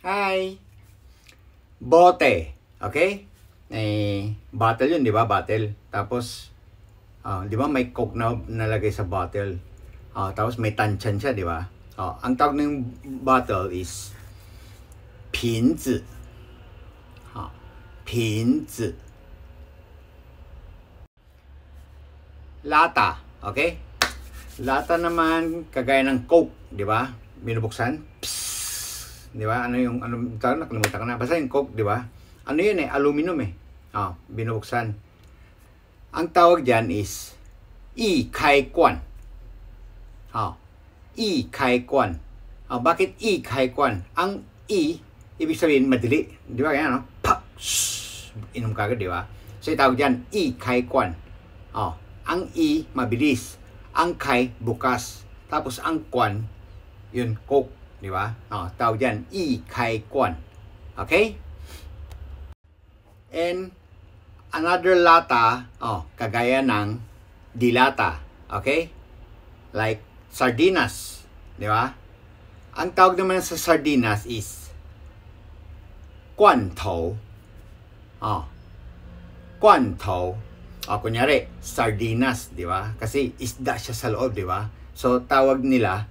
Hi! Bote. Okay? May bottle yun, di ba? Bottle. Tapos, uh, di ba may coke na nalagay sa bottle? Uh, tapos may tansyan siya, di ba? Uh, ang tawag ng bottle is Ha. Lata, okay? Lata naman kagaya ng Coke, di ba? Binubuksan. Psst! Di ba? Ano yung, ano, tawag nakalimutan ko na. Basta yung coke, di ba? Ano yun eh, aluminum eh. Oh, binubuksan. Ang tawag diyan is i kai kwan. Oh, ah, i kai kwan. Oh, ah, bakit i kai kwan? Ang E, ibig sabihin madali. Di ba? Kaya no? Pak! Shh! Inom kagad, di ba? So, tawag diyan i kai kwan. Oh, ang E, mabilis. Ang kai, bukas. Tapos, ang kwan, yun, coke. Di Oh, tawag dyan, i Okay? And another lata, oh, kagaya ng dilata. Okay? Like sardinas. Di ba? Ang tawag naman sa sardinas is kwan tao. Oh, kwan tao. O, oh, kunyari, sardinas, di ba? Kasi isda siya sa loob, di ba? So, tawag nila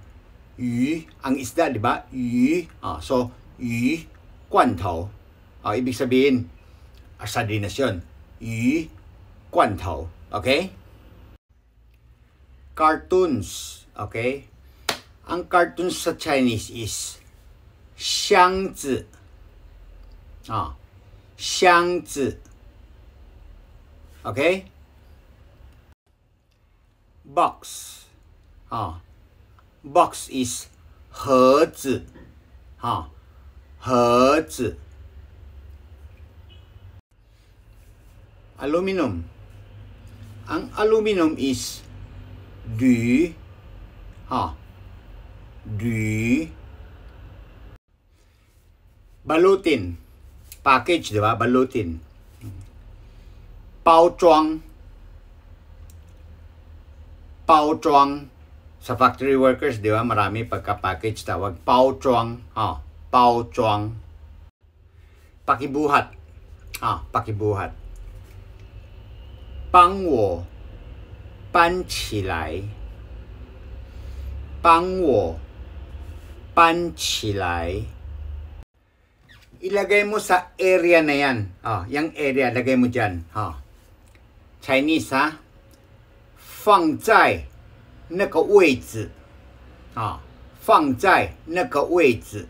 鱼 ang isda, di ba? Yu. Ah, so, yu, kwantao. Ah, ibig sabihin, sardinas yun. Yu, kwantao. Okay? Cartoons. Okay? Ang cartoons sa Chinese is xiangzi. Ah, xiangzi. Okay? Box. Ah, box is 盒子，哈，盒子。Aluminum. Ang aluminum is du, ha, du. Balutin. Package, di ba? Balutin. Pao chuang. Sa factory workers, di ba, marami pagka-package tawag. Pao chuang. Oh, pao chuang. Pakibuhat. oh, pakibuhat. Pang wo. Pan chi lai. Pang wo. Pan chi lai ilagay mo sa area na yan. Oh, yung area, lagay mo dyan. Oh. Chinese, ha? Fang zai. 那个位置，啊，放在那个位置。